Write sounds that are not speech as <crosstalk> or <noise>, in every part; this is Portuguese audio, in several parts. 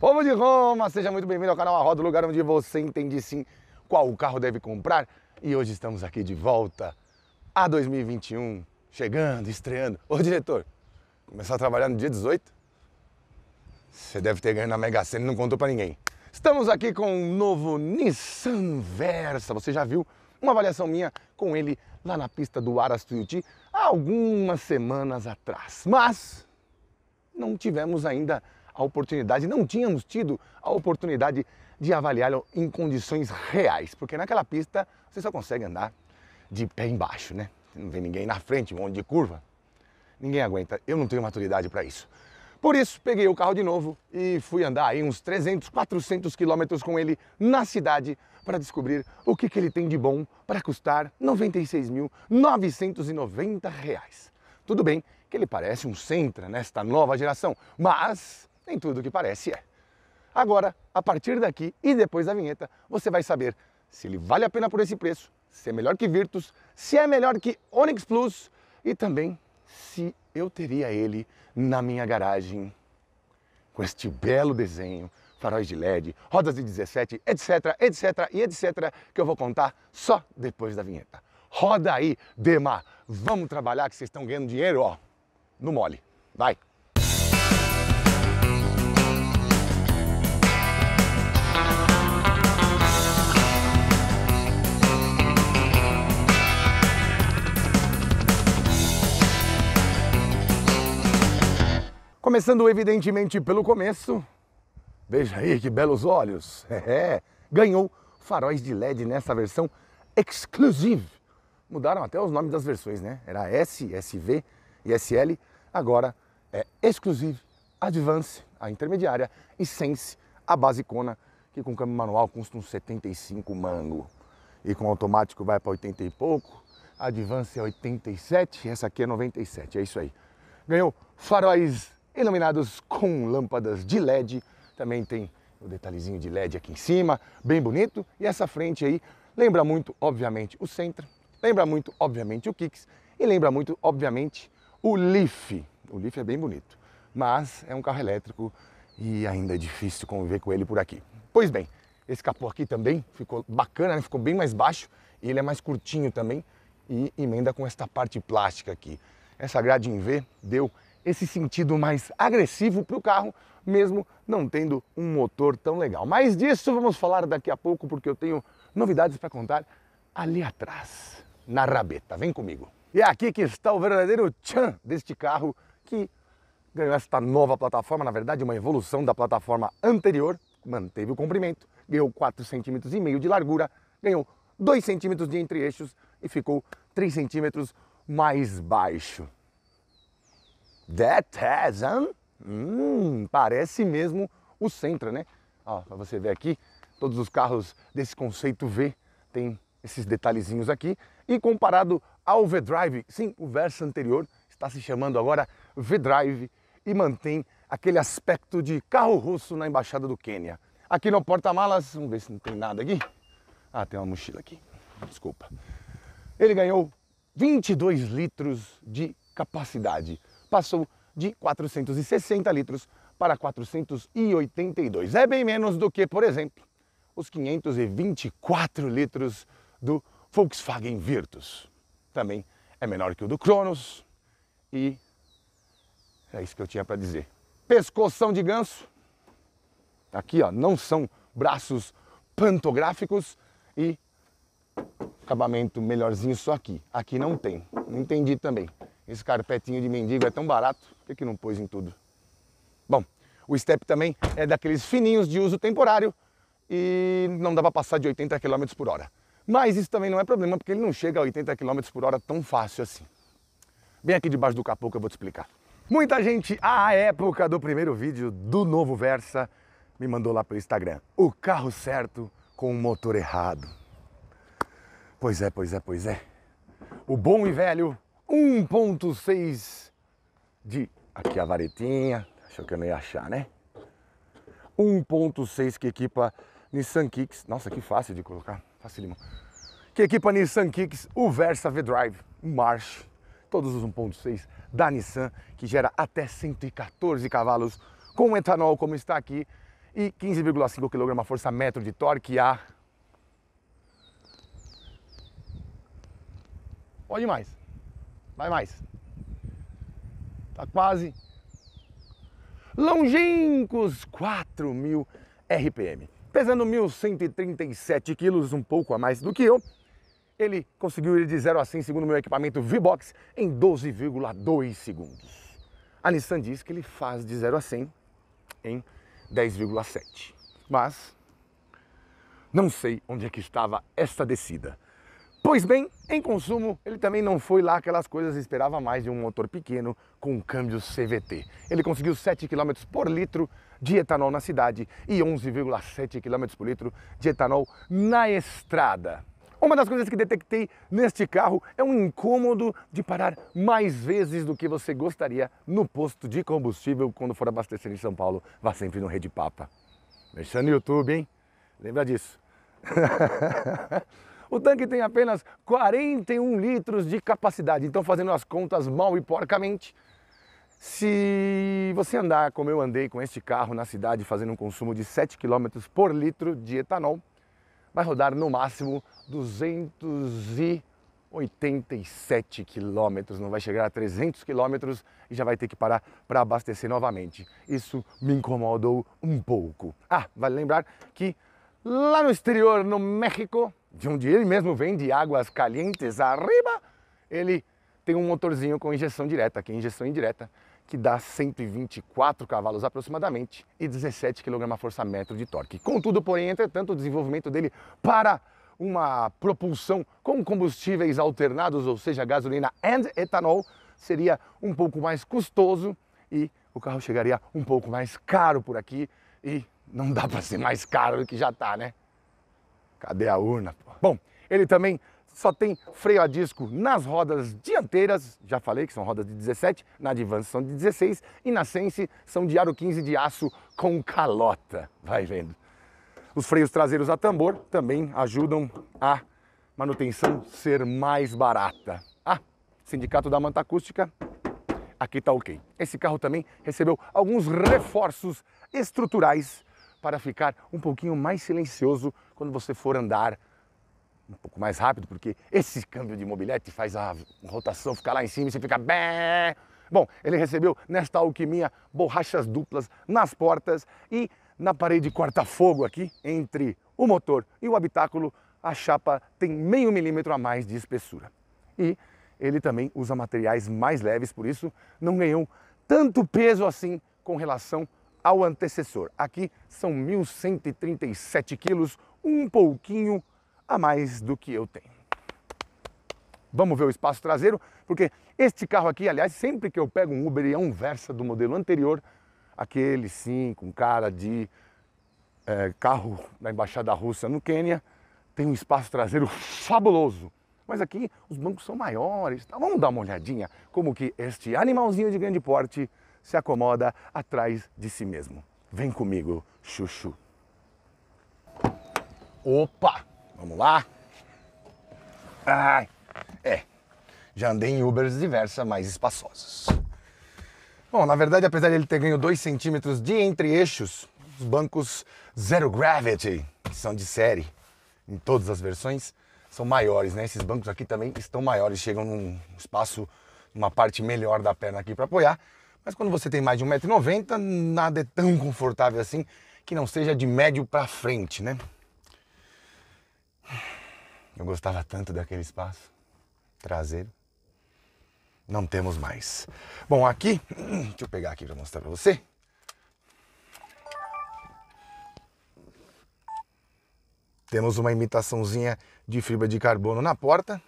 Povo de Roma, seja muito bem-vindo ao canal A Roda, lugar onde você entende sim qual o carro deve comprar. E hoje estamos aqui de volta a 2021, chegando, estreando. Ô diretor, começar a trabalhar no dia 18? Você deve ter ganho na Mega Sena e não contou para ninguém. Estamos aqui com um novo Nissan Versa. Você já viu uma avaliação minha com ele lá na pista do Aras Tuiuti algumas semanas atrás. Mas não tivemos ainda a oportunidade, não tínhamos tido a oportunidade de avaliá-lo em condições reais, porque naquela pista você só consegue andar de pé embaixo, né? Não vê ninguém na frente, um monte de curva. Ninguém aguenta, eu não tenho maturidade para isso. Por isso, peguei o carro de novo e fui andar aí uns 300, 400 quilômetros com ele na cidade para descobrir o que, que ele tem de bom para custar R$ 96.990. Tudo bem que ele parece um Sentra nesta nova geração, mas nem tudo que parece é. Agora, a partir daqui e depois da vinheta, você vai saber se ele vale a pena por esse preço, se é melhor que Virtus, se é melhor que Onix Plus e também se eu teria ele na minha garagem com este belo desenho, faróis de LED, rodas de 17, etc, etc e etc, que eu vou contar só depois da vinheta. Roda aí, Dema, vamos trabalhar que vocês estão ganhando dinheiro, ó, no mole. Vai! Começando evidentemente pelo começo, veja aí que belos olhos, <laughs> é, é, ganhou faróis de LED nessa versão exclusive. Mudaram até os nomes das versões, né? Era S, SV e SL, agora é Exclusive, Advance, a intermediária, e Sense, a basicona, que com câmbio manual custa uns 75 mango. E com automático vai para 80 e pouco, Advance é 87, essa aqui é 97, é isso aí. Ganhou faróis iluminados com lâmpadas de LED. Também tem o um detalhezinho de LED aqui em cima, bem bonito. E essa frente aí lembra muito, obviamente, o Sentra, lembra muito, obviamente, o Kicks e lembra muito, obviamente, o Leaf. O Leaf é bem bonito, mas é um carro elétrico e ainda é difícil conviver com ele por aqui. Pois bem, esse capô aqui também ficou bacana, né? ficou bem mais baixo e ele é mais curtinho também e emenda com esta parte plástica aqui. Essa grade em V deu esse sentido mais agressivo para o carro, mesmo não tendo um motor tão legal. Mas disso vamos falar daqui a pouco, porque eu tenho novidades para contar ali atrás, na rabeta. Vem comigo. E é aqui que está o verdadeiro tchan deste carro que ganhou esta nova plataforma, na verdade uma evolução da plataforma anterior, manteve o comprimento, ganhou 4,5 cm de largura, ganhou 2 cm de entre-eixos e ficou 3 cm mais baixo. That has, hum, parece mesmo o Sentra, né? Ó, pra você ver aqui, todos os carros desse conceito V tem esses detalhezinhos aqui. E comparado ao V-Drive, sim, o verso anterior está se chamando agora V-Drive e mantém aquele aspecto de carro russo na Embaixada do Quênia. Aqui no porta-malas, vamos ver se não tem nada aqui. Ah, tem uma mochila aqui, desculpa. Ele ganhou 22 litros de capacidade passou de 460 litros para 482. É bem menos do que, por exemplo, os 524 litros do Volkswagen Virtus. Também é menor que o do Cronos e é isso que eu tinha para dizer. Pescoção de ganso. Aqui, ó, não são braços pantográficos e acabamento melhorzinho só aqui. Aqui não tem. Não entendi também. Esse carpetinho de mendigo é tão barato, por que, que não pôs em tudo? Bom, o step também é daqueles fininhos de uso temporário e não dá para passar de 80 km por hora. Mas isso também não é problema, porque ele não chega a 80 km por hora tão fácil assim. Bem aqui debaixo do capô que eu vou te explicar. Muita gente, à época do primeiro vídeo do novo Versa, me mandou lá pelo Instagram. O carro certo com o motor errado. Pois é, pois é, pois é. O bom e velho 1.6 de... Aqui a varetinha, achou que eu não ia achar, né? 1.6 que equipa Nissan Kicks. Nossa, que fácil de colocar, facilimo. Que equipa Nissan Kicks, o Versa V-Drive, March, todos os 1.6 da Nissan, que gera até 114 cavalos com etanol, como está aqui, e 15,5 kgfm metro de torque a... Pode mais. Vai mais. Tá quase. Longínquos 4.000 RPM. Pesando 1.137 quilos, um pouco a mais do que eu, ele conseguiu ir de 0 a 100, segundo meu equipamento V-Box, em 12,2 segundos. A Nissan diz que ele faz de 0 a 100 em 10,7. Mas não sei onde é que estava esta descida. Pois bem, em consumo, ele também não foi lá aquelas coisas que esperava mais de um motor pequeno com um câmbio CVT. Ele conseguiu 7 km por litro de etanol na cidade e 11,7 km por litro de etanol na estrada. Uma das coisas que detectei neste carro é um incômodo de parar mais vezes do que você gostaria no posto de combustível quando for abastecer em São Paulo. Vá sempre no Rede Papa. Mexendo no YouTube, hein? Lembra disso. <laughs> O tanque tem apenas 41 litros de capacidade, então fazendo as contas mal e porcamente, se você andar como eu andei com este carro na cidade, fazendo um consumo de 7 km por litro de etanol, vai rodar no máximo 287 km, não vai chegar a 300 km e já vai ter que parar para abastecer novamente. Isso me incomodou um pouco. Ah, vale lembrar que lá no exterior, no México, de onde ele mesmo vem, de águas calientes arriba, ele tem um motorzinho com injeção direta, que é injeção indireta, que dá 124 cavalos aproximadamente e 17 kgfm de torque. Contudo, porém, entretanto, o desenvolvimento dele para uma propulsão com combustíveis alternados, ou seja, gasolina e etanol, seria um pouco mais custoso e o carro chegaria um pouco mais caro por aqui e não dá para ser mais caro do que já está, né? Cadê a urna? Bom, ele também só tem freio a disco nas rodas dianteiras, já falei que são rodas de 17, na Advance são de 16 e na Sense são de aro 15 de aço com calota, vai vendo. Os freios traseiros a tambor também ajudam a manutenção ser mais barata. Ah, Sindicato da Manta Acústica, aqui tá ok. Esse carro também recebeu alguns reforços estruturais para ficar um pouquinho mais silencioso quando você for andar um pouco mais rápido, porque esse câmbio de mobilete faz a rotação ficar lá em cima e você fica. Bom, ele recebeu nesta alquimia borrachas duplas nas portas e na parede corta-fogo aqui, entre o motor e o habitáculo, a chapa tem meio milímetro a mais de espessura. E ele também usa materiais mais leves, por isso não ganhou tanto peso assim com relação ao antecessor. Aqui são 1.137 quilos, um pouquinho a mais do que eu tenho. Vamos ver o espaço traseiro, porque este carro aqui, aliás, sempre que eu pego um Uber e é um Versa do modelo anterior, aquele sim, com cara de é, carro da Embaixada Russa no Quênia, tem um espaço traseiro fabuloso. Mas aqui os bancos são maiores. Tá? Vamos dar uma olhadinha como que este animalzinho de grande porte se acomoda atrás de si mesmo. Vem comigo, chuchu. Opa! Vamos lá? Ai, é. Já andei em Ubers diversas mais espaçosos. Bom, na verdade, apesar de ele ter ganho 2 centímetros de entre-eixos, os bancos Zero Gravity, que são de série em todas as versões, são maiores, né? Esses bancos aqui também estão maiores, chegam num espaço, numa parte melhor da perna aqui para apoiar. Mas quando você tem mais de 1,90m, nada é tão confortável assim que não seja de médio para frente, né? Eu gostava tanto daquele espaço traseiro. Não temos mais. Bom, aqui, <clears throat> deixa eu pegar aqui para mostrar para você. Temos uma imitaçãozinha de fibra de carbono na porta.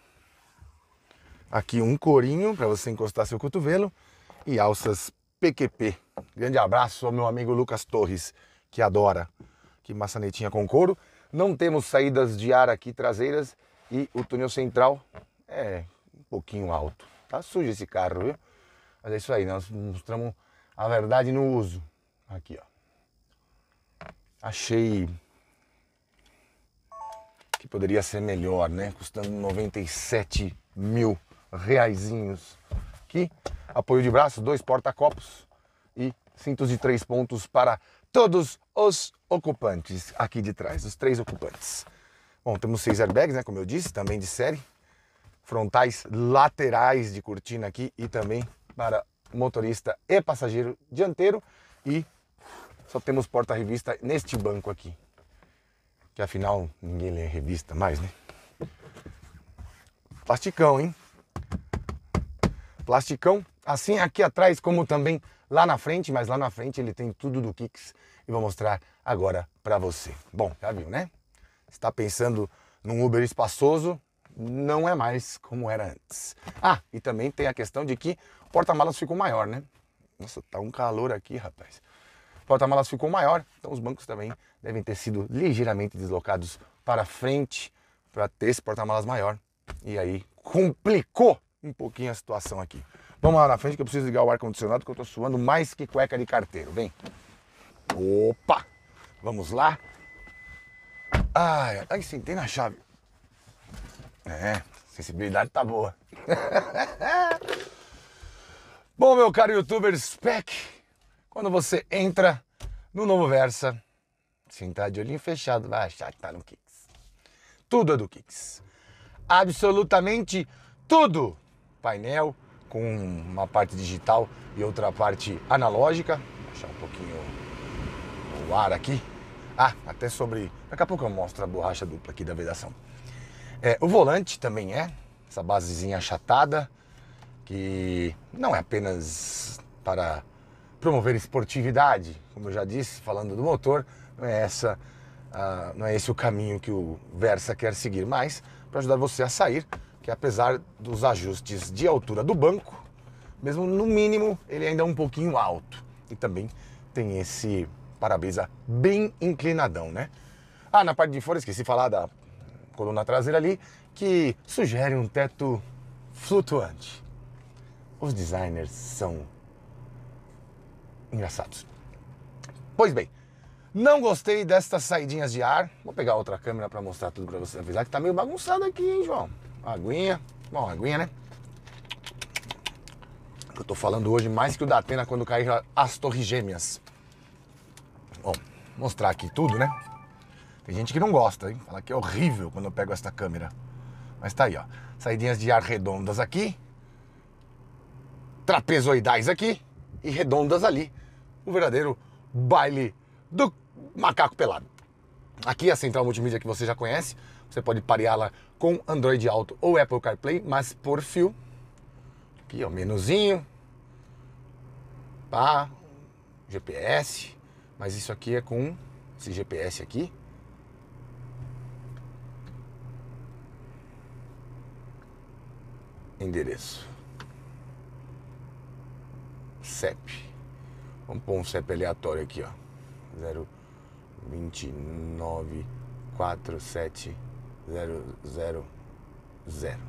Aqui um corinho para você encostar seu cotovelo e alças PQP. Grande abraço ao meu amigo Lucas Torres, que adora. Que maçanetinha com couro. Não temos saídas de ar aqui traseiras e o túnel central é um pouquinho alto. Tá sujo esse carro, viu? Mas é isso aí, nós mostramos a verdade no uso. Aqui, ó. Achei que poderia ser melhor, né? Custando 97 mil reaisinhos aqui, apoio de braço, dois porta-copos e cintos de três pontos para todos os ocupantes aqui de trás, os três ocupantes. Bom, temos seis airbags, né, como eu disse, também de série. Frontais laterais de cortina aqui e também para motorista e passageiro dianteiro. E só temos porta-revista neste banco aqui. Que afinal ninguém lê revista mais, né? Plasticão, hein? plasticão, assim aqui atrás como também lá na frente, mas lá na frente ele tem tudo do Kicks e vou mostrar agora para você. Bom, já viu, né? Está pensando num Uber espaçoso, não é mais como era antes. Ah, e também tem a questão de que o porta-malas ficou maior, né? Nossa, tá um calor aqui, rapaz. O porta-malas ficou maior, então os bancos também devem ter sido ligeiramente deslocados para frente para ter esse porta-malas maior. E aí complicou um pouquinho a situação aqui. Vamos lá na frente que eu preciso ligar o ar-condicionado que eu tô suando mais que cueca de carteiro. Vem. Opa! Vamos lá. Ai, ai, sentei na chave. É, sensibilidade tá boa. <laughs> Bom, meu caro youtuber Spec, quando você entra no Novo Versa, sentar de olhinho fechado, vai achar que tá no Kicks. Tudo é do Kicks. Absolutamente tudo painel com uma parte digital e outra parte analógica. Vou achar um pouquinho o ar aqui. Ah, até sobre. Daqui a pouco eu mostro a borracha dupla aqui da vedação. É, o volante também é, essa basezinha achatada, que não é apenas para promover esportividade, como eu já disse, falando do motor, não é, essa, ah, não é esse o caminho que o Versa quer seguir, mas para ajudar você a sair que apesar dos ajustes de altura do banco, mesmo no mínimo, ele ainda é um pouquinho alto. E também tem esse para-brisa bem inclinadão, né? Ah, na parte de fora, esqueci de falar da coluna traseira ali, que sugere um teto flutuante. Os designers são engraçados. Pois bem, não gostei destas saidinhas de ar. Vou pegar outra câmera para mostrar tudo para você, avisar que tá meio bagunçado aqui, hein, João? Aguinha. Bom, aguinha, né? Eu tô falando hoje mais que o da Atena quando cair as torres gêmeas. Bom, mostrar aqui tudo, né? Tem gente que não gosta, hein? Fala que é horrível quando eu pego esta câmera. Mas tá aí, ó. Saídinhas de ar redondas aqui. Trapezoidais aqui. E redondas ali. O verdadeiro baile do macaco pelado. Aqui é a central multimídia que você já conhece. Você pode pareá-la com Android Auto ou Apple CarPlay, mas por fio. Aqui, ó, menuzinho. Pá, GPS. Mas isso aqui é com esse GPS aqui. Endereço. CEP. Vamos pôr um CEP aleatório aqui, ó. 02947 zero, zero, zero.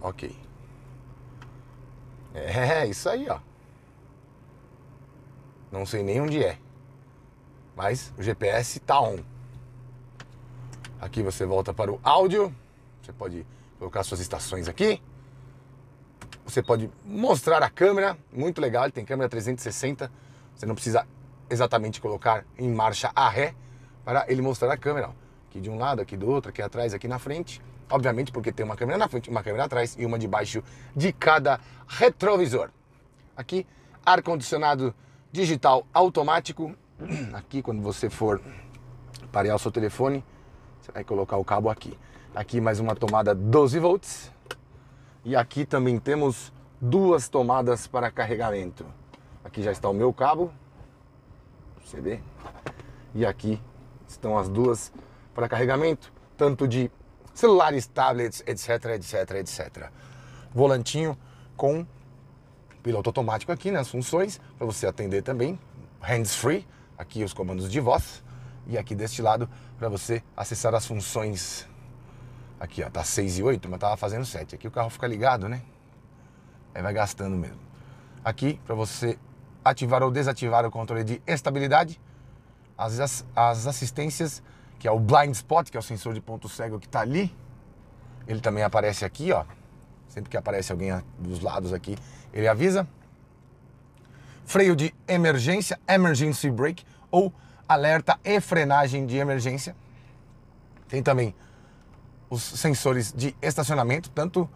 Ok. É, <laughs> isso aí, ó. Não sei nem onde é. Mas o GPS tá on. Aqui você volta para o áudio. Você pode colocar suas estações aqui. Você pode mostrar a câmera, muito legal, ele tem câmera 360. Você não precisa exatamente colocar em marcha a ré para ele mostrar a câmera. Ó aqui de um lado, aqui do outro, aqui atrás, aqui na frente. Obviamente porque tem uma câmera na frente, uma câmera atrás e uma debaixo de cada retrovisor. Aqui, ar-condicionado digital automático. <clears throat> Aqui, quando você for parear o seu telefone, você vai colocar o cabo aqui. Aqui mais uma tomada 12 volts. E aqui também temos duas tomadas para carregamento. Aqui já está o meu cabo, você vê? E aqui estão as duas para carregamento, tanto de celulares, tablets, etc, etc, etc. Volantinho com piloto automático aqui nas né, funções, para você atender também, hands-free, aqui os comandos de voz, e aqui deste lado para você acessar as funções. Aqui ó, tá 6 e 8, mas tava fazendo 7. Aqui o carro fica ligado, né? Aí vai gastando mesmo. Aqui para você ativar ou desativar o controle de estabilidade, as, as assistências que é o blind spot, que é o sensor de ponto cego que está ali, ele também aparece aqui, ó. Sempre que aparece alguém dos lados aqui, ele avisa. Freio de emergência, emergency brake ou alerta e frenagem de emergência. Tem também os sensores de estacionamento, tanto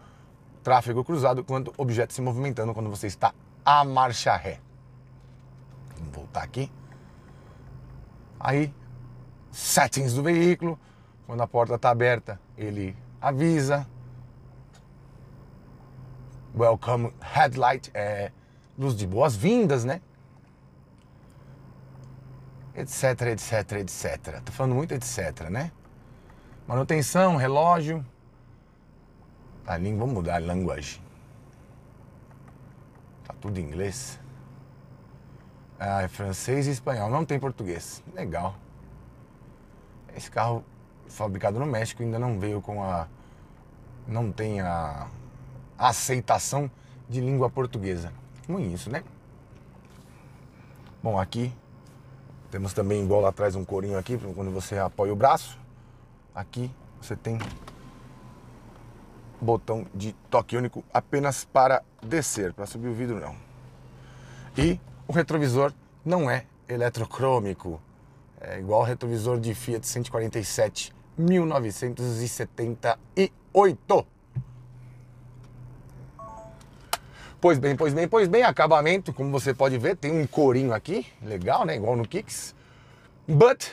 tráfego cruzado quanto objeto se movimentando quando você está a marcha ré. Vamos voltar aqui. Aí settings do veículo. Quando a porta está aberta, ele avisa. Welcome headlight é luz de boas-vindas, né? Etc, etc, etc. Tô falando muito etc, né? Manutenção, relógio. A tá, língua, vamos mudar a language. Tá tudo em inglês. Ah, é francês e espanhol, não tem português. Legal esse carro fabricado no México ainda não veio com a. não tem a, aceitação de língua portuguesa. Ruim isso, né? Bom, aqui temos também, igual lá atrás, um corinho aqui, quando você apoia o braço. Aqui você tem botão de toque único apenas para descer, para subir o vidro não. E o retrovisor não é eletrocrômico. É igual retrovisor de Fiat 147 1978. Pois bem, pois bem, pois bem, acabamento, como você pode ver, tem um corinho aqui, legal, né? Igual no Kicks. But,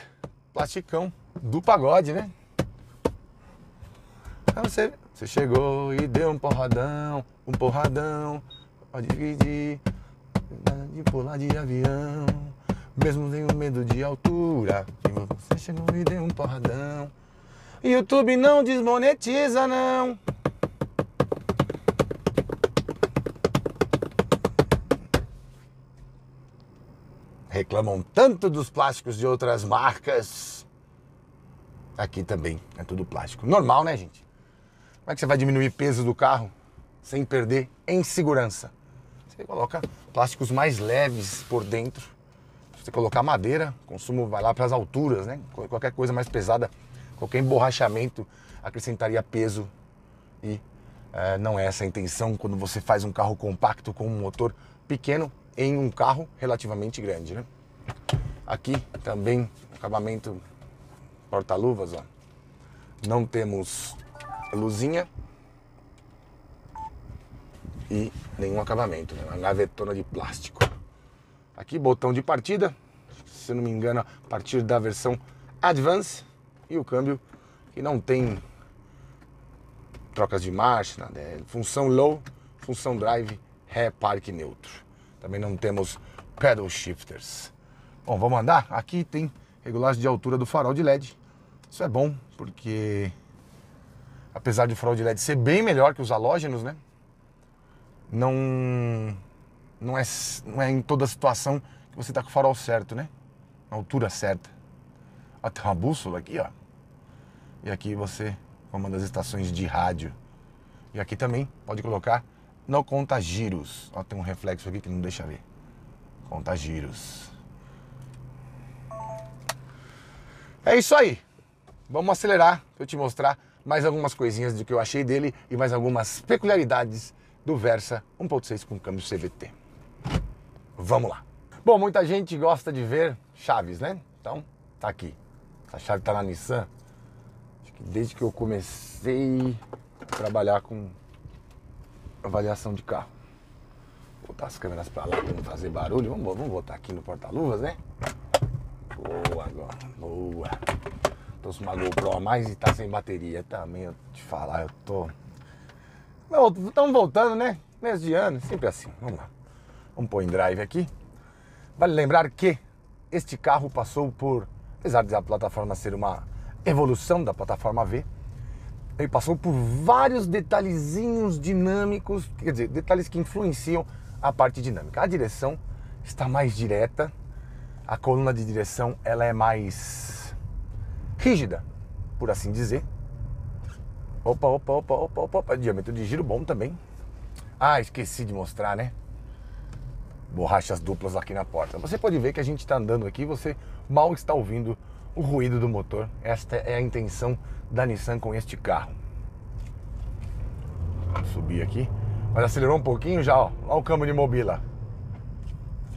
plasticão do pagode, né? Aí você, você chegou e deu um porradão, um porradão, pode dividir, de pular de avião. Mesmo tenho medo de altura, e você chegou e deu um porradão. YouTube não desmonetiza, não. Reclamam tanto dos plásticos de outras marcas. Aqui também é tudo plástico. Normal, né, gente? Como é que você vai diminuir peso do carro sem perder em segurança? Você coloca plásticos mais leves por dentro você colocar madeira, consumo vai lá para as alturas, né? Qualquer coisa mais pesada, qualquer emborrachamento acrescentaria peso e é, não é essa a intenção quando você faz um carro compacto com um motor pequeno em um carro relativamente grande, né? Aqui também acabamento porta-luvas, ó. Não temos luzinha e nenhum acabamento, né? Uma gavetona de plástico. Aqui, botão de partida, se não me engano, a partir da versão Advance. E o câmbio que não tem trocas de marcha, nada. É função low, função drive, ré, parque neutro. Também não temos pedal shifters. Bom, vamos andar? Aqui tem regulagem de altura do farol de LED. Isso é bom, porque apesar do farol de LED ser bem melhor que os halógenos, né? Não não é, não é em toda situação que você está com o farol certo, né? Na altura certa. Ó, ah, tem uma bússola aqui, ó. E aqui você é uma das estações de rádio. E aqui também pode colocar não conta giros. Ó, tem um reflexo aqui que não deixa ver. Conta giros. É isso aí. Vamos acelerar para eu te mostrar mais algumas coisinhas do que eu achei dele e mais algumas peculiaridades do Versa 1.6 com câmbio CVT. Vamos lá. Bom, muita gente gosta de ver chaves, né? Então, tá aqui. Essa chave tá na Nissan. Acho que desde que eu comecei a trabalhar com avaliação de carro. Vou botar as câmeras para lá para não fazer barulho. Vamos, vamos botar aqui no porta-luvas, né? Boa agora, boa. Trouxe uma GoPro a mais e tá sem bateria também, eu te falar, eu tô... Estamos voltando, né? Mês de ano, sempre assim, vamos lá. Um point em drive aqui. Vale lembrar que este carro passou por, apesar de a plataforma ser uma evolução da plataforma V, ele passou por vários detalhezinhos dinâmicos, quer dizer, detalhes que influenciam a parte dinâmica. A direção está mais direta, a coluna de direção ela é mais rígida, por assim dizer. Opa, opa, opa, opa, opa, opa, diâmetro de giro bom também. Ah, esqueci de mostrar, né? borrachas duplas aqui na porta. Você pode ver que a gente está andando aqui, você mal está ouvindo o ruído do motor. Esta é a intenção da Nissan com este carro. Vou subir aqui, mas acelerou um pouquinho já, ó. Olha o câmbio de mobila.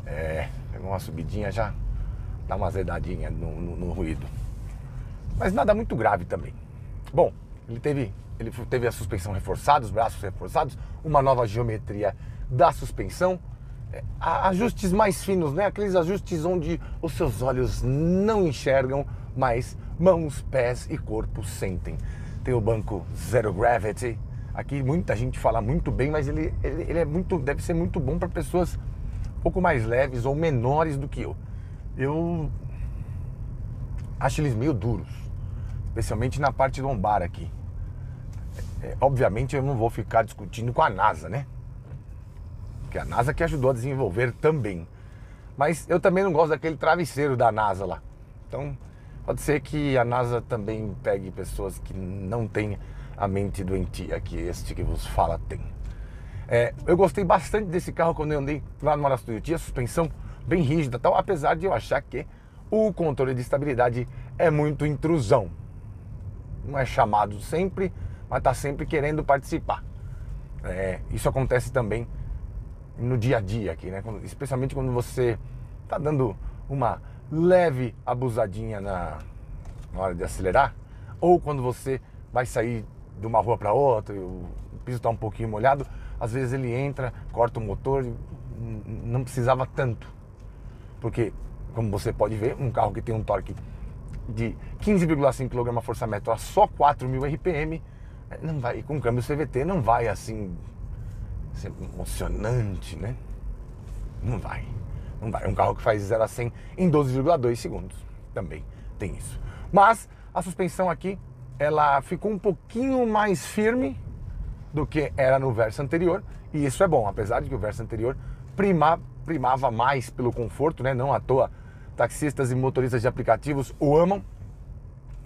É, pegou uma subidinha já, dá uma azedadinha no, no, no ruído. Mas nada muito grave também. Bom, ele teve, ele teve a suspensão reforçada, os braços reforçados, uma nova geometria da suspensão, ajustes mais finos, né? Aqueles ajustes onde os seus olhos não enxergam, mas mãos, pés e corpo sentem. Tem o banco Zero Gravity. Aqui muita gente fala muito bem, mas ele, ele, ele é muito, deve ser muito bom para pessoas um pouco mais leves ou menores do que eu. Eu acho eles meio duros, especialmente na parte lombar aqui. É, obviamente eu não vou ficar discutindo com a NASA, né? que a NASA que ajudou a desenvolver também. Mas eu também não gosto daquele travesseiro da NASA lá. Então, pode ser que a NASA também pegue pessoas que não têm a mente doentia que este que vos fala tem. É, eu gostei bastante desse carro quando eu andei lá no Marastuí. Tinha suspensão bem rígida tal, apesar de eu achar que o controle de estabilidade é muito intrusão. Não é chamado sempre, mas está sempre querendo participar. É, isso acontece também no dia a dia aqui, né? Especialmente quando você tá dando uma leve abusadinha na, na hora de acelerar, ou quando você vai sair de uma rua para outra, o piso está um pouquinho molhado, às vezes ele entra, corta o motor, não precisava tanto. Porque, como você pode ver, um carro que tem um torque de 15,5 kgfm a só 4.000 RPM, eh, não vai, com câmbio CVT não vai assim sempre é emocionante, né? Não vai. Não vai. Um carro que faz 0 a 100 em 12,2 segundos. Também tem isso. Mas a suspensão aqui, ela ficou um pouquinho mais firme do que era no verso anterior. E isso é bom, apesar de que o verso anterior prima, primava mais pelo conforto, né? Não à toa, taxistas e motoristas de aplicativos o amam.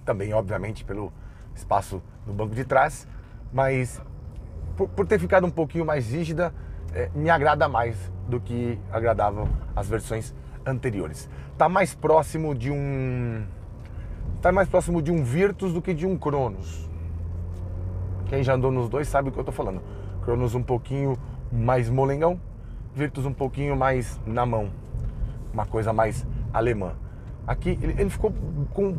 Também, obviamente, pelo espaço no banco de trás. Mas por, por ter ficado um pouquinho mais rígida, é, me agrada mais do que agradavam as versões anteriores. Tá mais próximo de um tá mais próximo de um Virtus do que de um Cronos. Quem já andou nos dois sabe o que eu tô falando. Cronos um pouquinho mais molengão, Virtus um pouquinho mais na mão. Uma coisa mais alemã. Aqui ele, ele ficou com,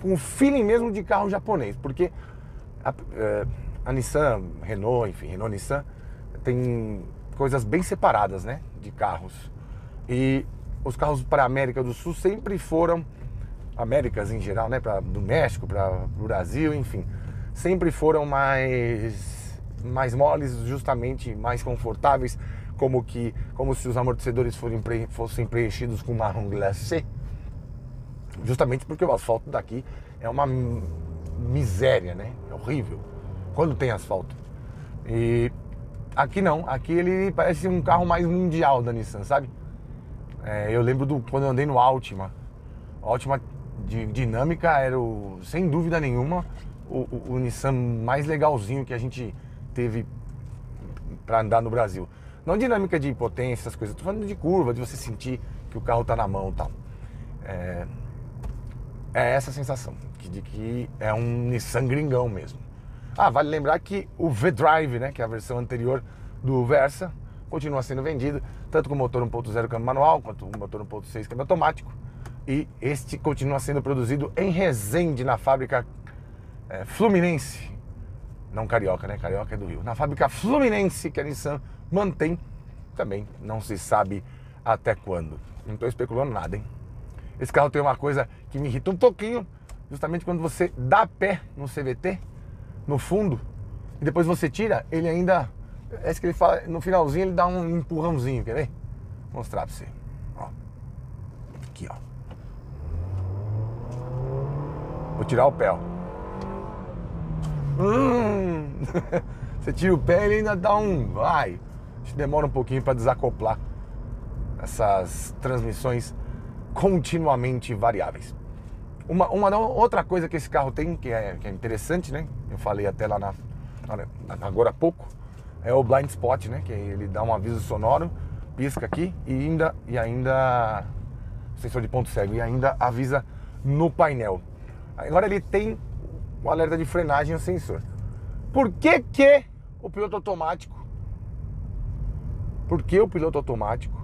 com um feeling mesmo de carro japonês, porque a, é, a Nissan, Renault, enfim, Renault Nissan, tem coisas bem separadas, né? De carros. E os carros para a América do Sul sempre foram, Américas em geral, né? para do México para o Brasil, enfim, sempre foram mais, mais moles, justamente mais confortáveis, como, que, como se os amortecedores pre, fossem preenchidos com marrom glacé. Justamente porque o asfalto daqui é uma miséria, né? É horrível quando tem asfalto. E aqui não, aqui ele parece um carro mais mundial da Nissan, sabe? É, eu lembro do quando eu andei no Altima. A Altima de, dinâmica era, o, sem dúvida nenhuma, o, o, o Nissan mais legalzinho que a gente teve para andar no Brasil. Não dinâmica de potência, essas coisas. tô falando de curva, de você sentir que o carro tá na mão e tal. É, é essa sensação, de que é um Nissan gringão mesmo. Ah, vale lembrar que o V-Drive, né, que é a versão anterior do Versa, continua sendo vendido, tanto com motor 1.0 câmbio manual, quanto com motor 1.6 câmbio automático. E este continua sendo produzido em Resende, na fábrica é, Fluminense. Não carioca, né? Carioca é do Rio. Na fábrica Fluminense, que a Nissan mantém, também não se sabe até quando. Não estou especulando nada, hein? Esse carro tem uma coisa que me irrita um pouquinho, justamente quando você dá pé no CVT no fundo, e depois você tira, ele ainda. É isso que ele fala, no finalzinho ele dá um empurrãozinho, quer ver? Vou mostrar pra você. Ó. Aqui, ó. Vou tirar o pé, ó. Hum. <laughs> você tira o pé e ainda dá um. Vai! Demora um pouquinho para desacoplar essas transmissões continuamente variáveis. Uma, uma outra coisa que esse carro tem, que é, que é interessante, né? Eu falei até lá na, agora há pouco, é o blind spot, né? Que ele dá um aviso sonoro, pisca aqui e ainda, e ainda sensor de ponto cego e ainda avisa no painel. Agora ele tem o alerta de frenagem e o sensor. Por que que o piloto automático? Por que o piloto automático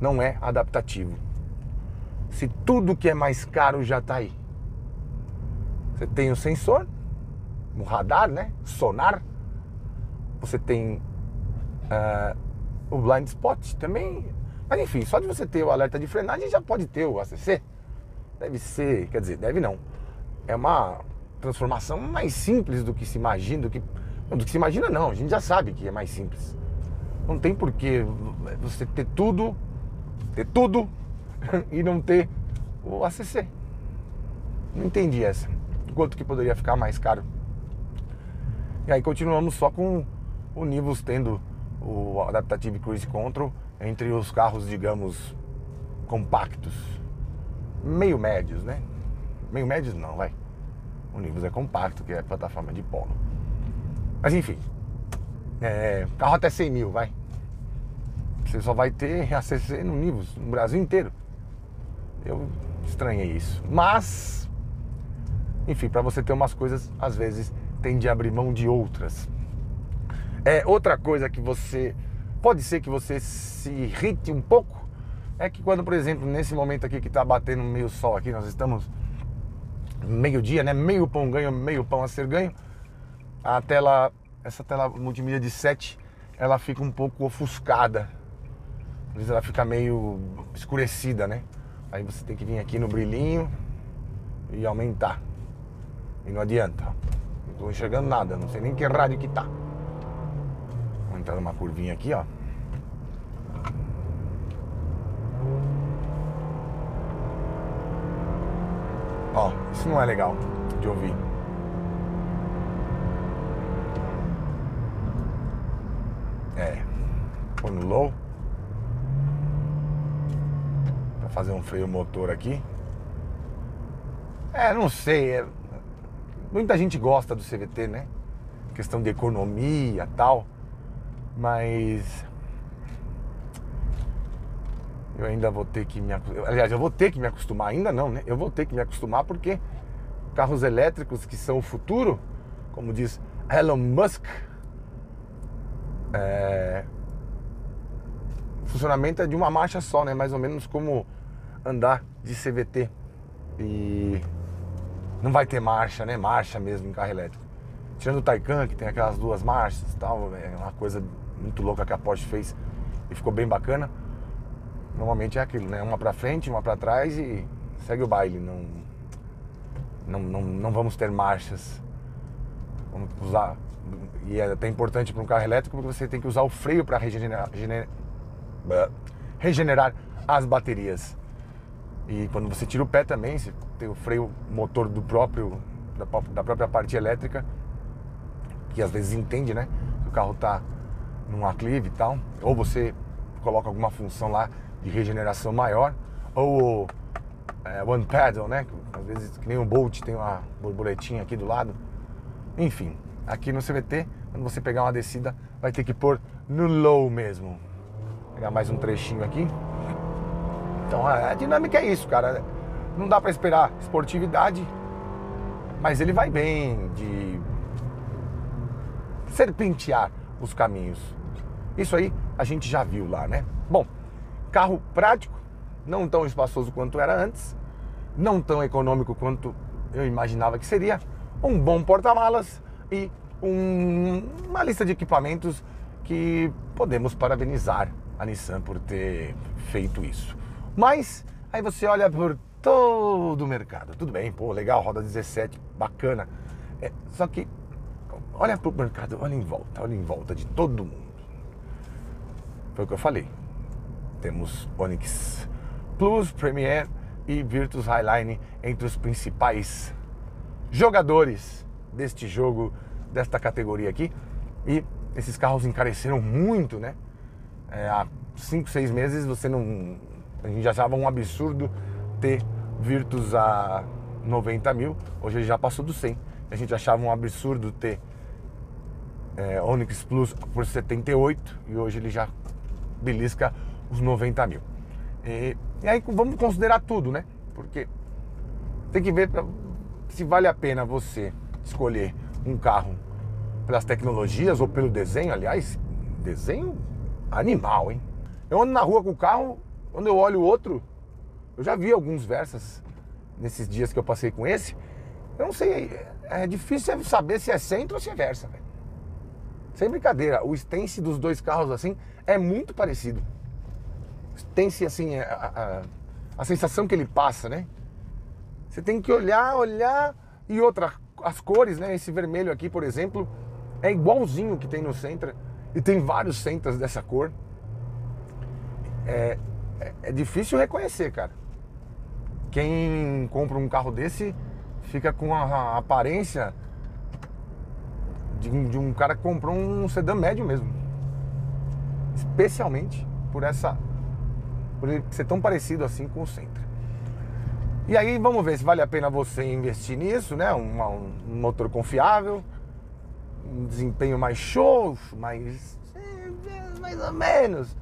não é adaptativo? se tudo que é mais caro já está aí? Você tem o sensor, o radar, né? Sonar. Você tem uh, o blind spot também. Mas enfim, só de você ter o alerta de frenagem já pode ter o ACC. Deve ser, quer dizer, deve não. É uma transformação mais simples do que se imagina, do que, não, do que se imagina não, a gente já sabe que é mais simples. Não tem porquê você ter tudo, ter tudo <laughs> e não ter o ACC. Não entendi essa. Quanto que poderia ficar mais caro? E aí continuamos só com o Nivus tendo o Adaptative Cruise Control entre os carros, digamos, compactos. Meio médios, né? Meio médios não, vai. O Nivus é compacto, que é plataforma de polo. Mas enfim, é, carro até 100 mil, vai. Você só vai ter ACC no Nivus, no Brasil inteiro. Eu estranhei isso. Mas, enfim, para você ter umas coisas, às vezes tem de abrir mão de outras. É outra coisa que você pode ser que você se irrite um pouco é que quando, por exemplo, nesse momento aqui que está batendo meio sol aqui, nós estamos meio dia, né? Meio pão ganho, meio pão a ser ganho. A tela, essa tela multimídia de 7, ela fica um pouco ofuscada. Às vezes ela fica meio escurecida, né? Aí você tem que vir aqui no brilhinho e aumentar. E não adianta. Não tô enxergando nada, não sei nem que rádio que tá. Vou entrar numa curvinha aqui, ó. Ó, isso não é legal de ouvir. É. Põe no low. fazer um freio motor aqui. É, não sei. É... Muita gente gosta do CVT, né? Questão de economia tal. Mas. Eu ainda vou ter que me. Aliás, eu vou ter que me acostumar. Ainda não, né? Eu vou ter que me acostumar porque carros elétricos que são o futuro, como diz Elon Musk, é... o funcionamento é de uma marcha só, né? Mais ou menos como andar de CVT. E não vai ter marcha, né? Marcha mesmo em carro elétrico. Tirando o Taycan, que tem aquelas duas marchas e tal, é uma coisa muito louca que a Porsche fez e ficou bem bacana. Normalmente é aquilo, né? Uma para frente, uma para trás e segue o baile. Não, não, não, não vamos ter marchas. Vamos usar e é até importante para um carro elétrico porque você tem que usar o freio para regenerar, regenerar, as baterias. E quando você tira o pé também, você tem o freio motor do próprio da, própria parte elétrica, que às vezes entende, né? Que o carro está num aclive e tal, ou você coloca alguma função lá de regeneração maior, ou é, one pedal, né? Às vezes que nem um Bolt tem uma borboletinha aqui do lado. Enfim, aqui no CVT, quando você pegar uma descida, vai ter que pôr no low mesmo. Vou pegar mais um trechinho aqui. Então a dinâmica é isso, cara. Não dá para esperar esportividade, mas ele vai bem de serpentear os caminhos. Isso aí a gente já viu lá, né? Bom, carro prático, não tão espaçoso quanto era antes, não tão econômico quanto eu imaginava que seria, um bom porta-malas e um, uma lista de equipamentos que podemos parabenizar a Nissan por ter feito isso. Mas aí você olha por todo o mercado. Tudo bem, pô, legal, roda 17, bacana. É, só que olha pro mercado, olha em volta, olha em volta de todo mundo. Foi o que eu falei. Temos Onix Plus, Premier e Virtus Highline entre os principais jogadores deste jogo, desta categoria aqui. E esses carros encareceram muito, né? É, há 5, 6 meses você não, a gente já achava um absurdo ter Virtus a 90 mil, hoje ele já passou dos 100. A gente achava um absurdo ter é, Onix Plus por 78 e hoje ele já belisca os 90 mil. E, e aí vamos considerar tudo, né? Porque tem que ver pra, se vale a pena você escolher um carro pelas tecnologias ou pelo desenho, aliás, desenho animal, hein? Eu ando na rua com o carro, quando eu olho o outro, eu já vi alguns versos nesses dias que eu passei com esse. Eu não sei, é, é difícil saber se é centro ou se é versa, velho. Sem brincadeira, o stance dos dois carros assim é muito parecido. stance assim, é, a, a, a sensação que ele passa, né? Você tem que olhar, olhar e outra, as cores, né? Esse vermelho aqui, por exemplo, é igualzinho que tem no Sentra e tem vários Sentras dessa cor. É, é, é difícil reconhecer, cara. Quem compra um carro desse fica com a aparência de um, de um cara que comprou um sedã médio mesmo. Especialmente por essa. Por ele ser tão parecido assim com o Sentra. E aí vamos ver se vale a pena você investir nisso, né? Um, um motor confiável, um desempenho mais show, mais. É, é, mais ou menos.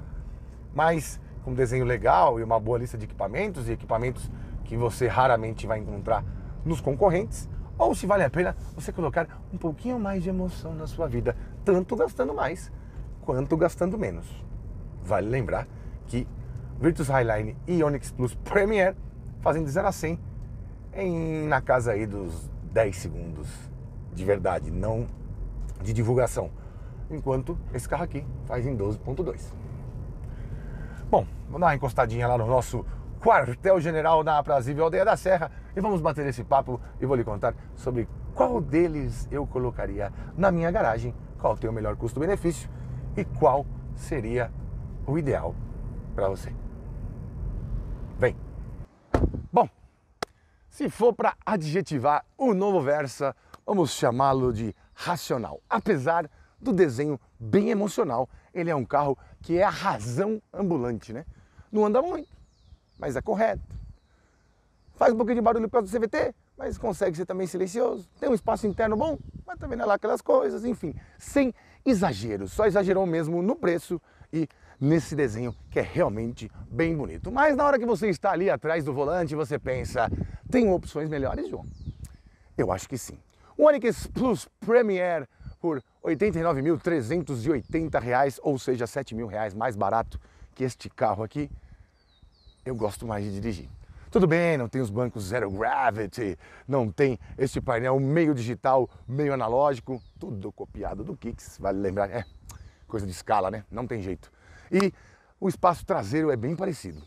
Mas com desenho legal e uma boa lista de equipamentos e equipamentos que você raramente vai encontrar nos concorrentes, ou se vale a pena você colocar um pouquinho mais de emoção na sua vida, tanto gastando mais quanto gastando menos. Vale lembrar que Virtus Highline e Onix Plus Premier fazem de 0 a 100 em, na casa aí dos 10 segundos de verdade, não de divulgação. Enquanto esse carro aqui faz em 12.2. Bom, vamos dar uma encostadinha lá no nosso quartel-general na aprazível Aldeia da Serra e vamos bater esse papo e vou lhe contar sobre qual deles eu colocaria na minha garagem, qual tem o melhor custo-benefício e qual seria o ideal para você. Vem! Bom, se for para adjetivar o novo Versa, vamos chamá-lo de racional. Apesar do desenho bem emocional, ele é um carro que é a razão ambulante, né? Não anda muito, mas é correto. Faz um pouquinho de barulho por causa do CVT, mas consegue ser também silencioso. Tem um espaço interno bom, mas também não é lá aquelas coisas, enfim, sem exageros. Só exagerou mesmo no preço e nesse desenho que é realmente bem bonito. Mas na hora que você está ali atrás do volante, você pensa, tem opções melhores, João? Eu acho que sim. O Onix Plus Premier por R$ 89.380, ou seja, R$ mil reais mais barato que este carro aqui, eu gosto mais de dirigir. Tudo bem, não tem os bancos Zero Gravity, não tem este painel meio digital, meio analógico, tudo copiado do Kicks, vale lembrar, é coisa de escala, né? Não tem jeito. E o espaço traseiro é bem parecido.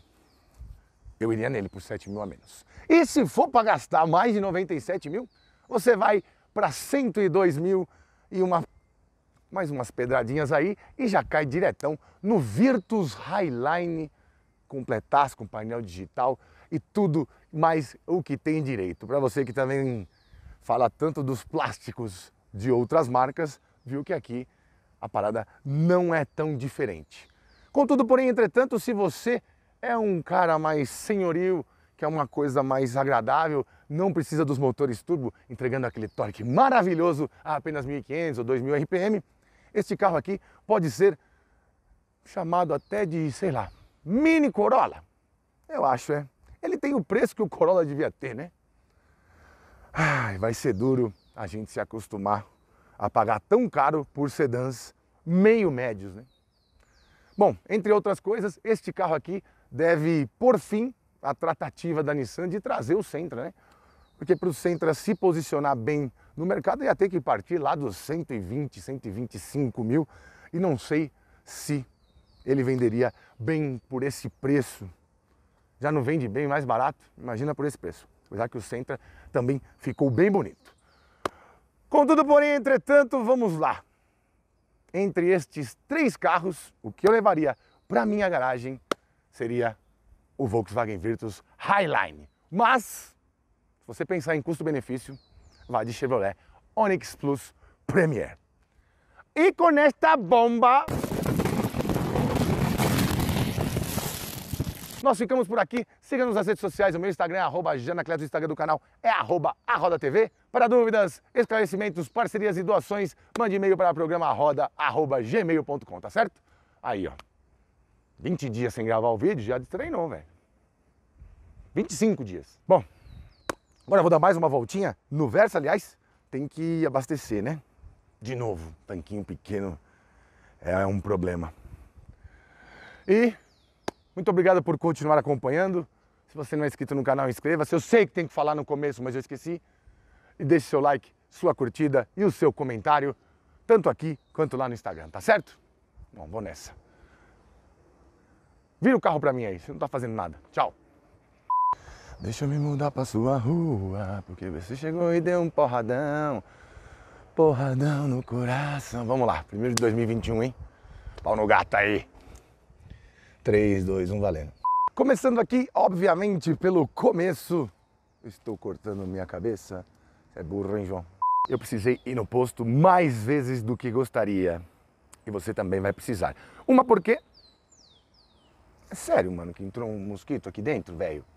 Eu iria nele por 7 mil a menos. E se for para gastar mais de 97 mil, você vai para 102 mil e uma mais umas pedradinhas aí e já cai diretão no Virtus Highline completar com painel digital e tudo mais o que tem direito. Para você que também fala tanto dos plásticos de outras marcas, viu que aqui a parada não é tão diferente. Contudo, porém, entretanto, se você é um cara mais senhoril, que é uma coisa mais agradável, não precisa dos motores turbo entregando aquele torque maravilhoso a apenas 1500 ou 2000 RPM, este carro aqui pode ser chamado até de, sei lá, mini Corolla. Eu acho, é. Ele tem o preço que o Corolla devia ter, né? Ai, vai ser duro a gente se acostumar a pagar tão caro por sedãs meio médios, né? Bom, entre outras coisas, este carro aqui deve por fim a tratativa da Nissan de trazer o Sentra, né? Porque para o Sentra é se posicionar bem no mercado ia ter que partir lá dos 120, 125 mil e não sei se ele venderia bem por esse preço. Já não vende bem mais barato? Imagina por esse preço. Apesar que o Sentra também ficou bem bonito. Contudo, porém, entretanto, vamos lá. Entre estes três carros, o que eu levaria para minha garagem seria o Volkswagen Virtus Highline. Mas se você pensar em custo-benefício, vai de Chevrolet Onix Plus Premier. E com esta bomba... Nós ficamos por aqui. Siga-nos nas redes sociais. O meu Instagram é arroba Janacleto. O Instagram do canal é arroba TV. Para dúvidas, esclarecimentos, parcerias e doações, mande e-mail para programa arroba gmail.com, tá certo? Aí, ó. 20 dias sem gravar o vídeo, já destreinou, velho. 25 dias. Bom, Agora eu vou dar mais uma voltinha. No Versa, aliás, tem que abastecer, né? De novo, tanquinho pequeno é um problema. E muito obrigado por continuar acompanhando. Se você não é inscrito no canal, inscreva-se. Eu sei que tem que falar no começo, mas eu esqueci. E deixe seu like, sua curtida e o seu comentário, tanto aqui quanto lá no Instagram, tá certo? Bom, vou nessa. Vira o carro pra mim aí, você não tá fazendo nada. Tchau. Deixa eu me mudar pra sua rua, porque você chegou e deu um porradão. Porradão no coração. Vamos lá, primeiro de 2021, hein? Pau no gato aí. 3, 2, 1, valendo. Começando aqui, obviamente, pelo começo. estou cortando minha cabeça. Você é burro, hein, João? Eu precisei ir no posto mais vezes do que gostaria. E você também vai precisar. Uma porque. É sério, mano, que entrou um mosquito aqui dentro, velho.